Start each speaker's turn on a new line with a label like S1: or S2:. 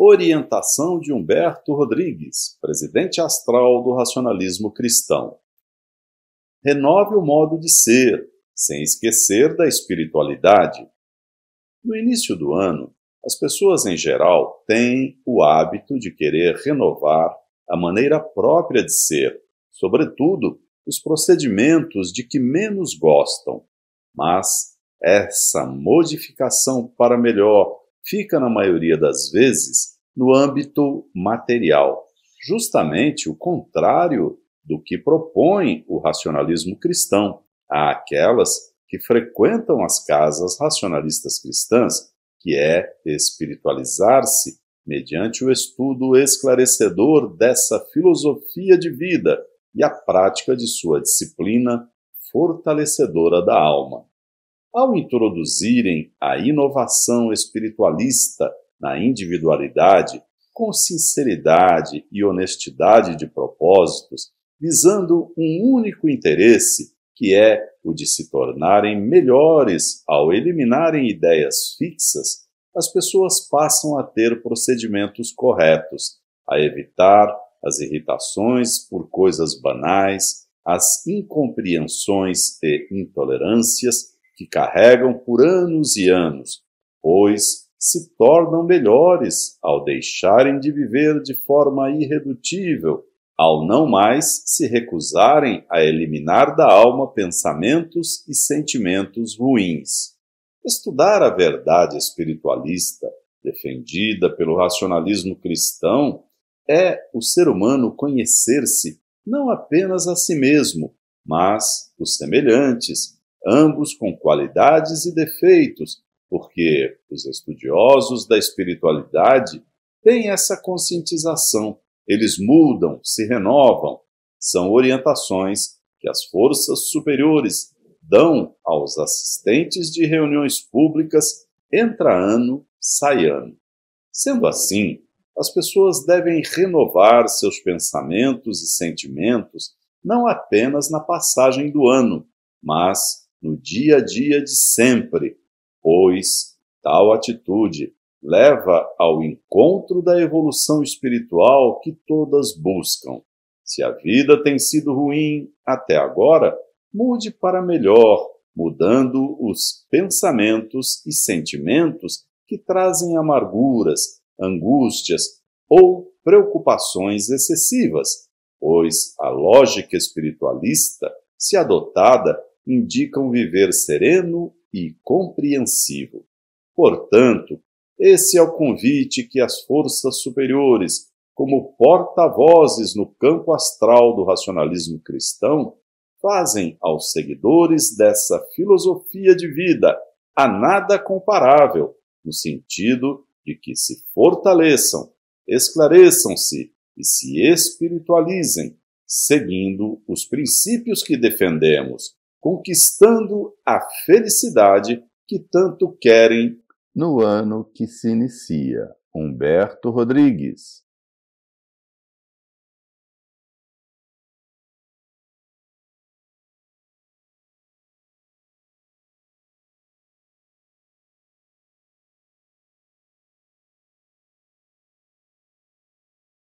S1: Orientação de Humberto Rodrigues, presidente astral do racionalismo cristão. Renove o modo de ser, sem esquecer da espiritualidade. No início do ano, as pessoas em geral têm o hábito de querer renovar a maneira própria de ser, sobretudo os procedimentos de que menos gostam. Mas essa modificação para melhor fica, na maioria das vezes, no âmbito material, justamente o contrário do que propõe o racionalismo cristão àquelas que frequentam as casas racionalistas cristãs, que é espiritualizar-se mediante o estudo esclarecedor dessa filosofia de vida e a prática de sua disciplina fortalecedora da alma ao introduzirem a inovação espiritualista na individualidade com sinceridade e honestidade de propósitos, visando um único interesse, que é o de se tornarem melhores ao eliminarem ideias fixas, as pessoas passam a ter procedimentos corretos, a evitar as irritações por coisas banais, as incompreensões e intolerâncias que carregam por anos e anos, pois se tornam melhores ao deixarem de viver de forma irredutível, ao não mais se recusarem a eliminar da alma pensamentos e sentimentos ruins. Estudar a verdade espiritualista, defendida pelo racionalismo cristão, é o ser humano conhecer-se não apenas a si mesmo, mas os semelhantes, ambos com qualidades e defeitos, porque os estudiosos da espiritualidade têm essa conscientização. Eles mudam, se renovam. São orientações que as forças superiores dão aos assistentes de reuniões públicas entra ano, sai ano. Sendo assim, as pessoas devem renovar seus pensamentos e sentimentos não apenas na passagem do ano, mas no dia a dia de sempre, pois tal atitude leva ao encontro da evolução espiritual que todas buscam. Se a vida tem sido ruim até agora, mude para melhor, mudando os pensamentos e sentimentos que trazem amarguras, angústias ou preocupações excessivas, pois a lógica espiritualista, se adotada, indicam viver sereno e compreensivo. Portanto, esse é o convite que as forças superiores, como porta-vozes no campo astral do racionalismo cristão, fazem aos seguidores dessa filosofia de vida, a nada comparável, no sentido de que se fortaleçam, esclareçam-se e se espiritualizem, seguindo os princípios que defendemos, conquistando a felicidade que tanto querem no ano que se inicia. Humberto Rodrigues.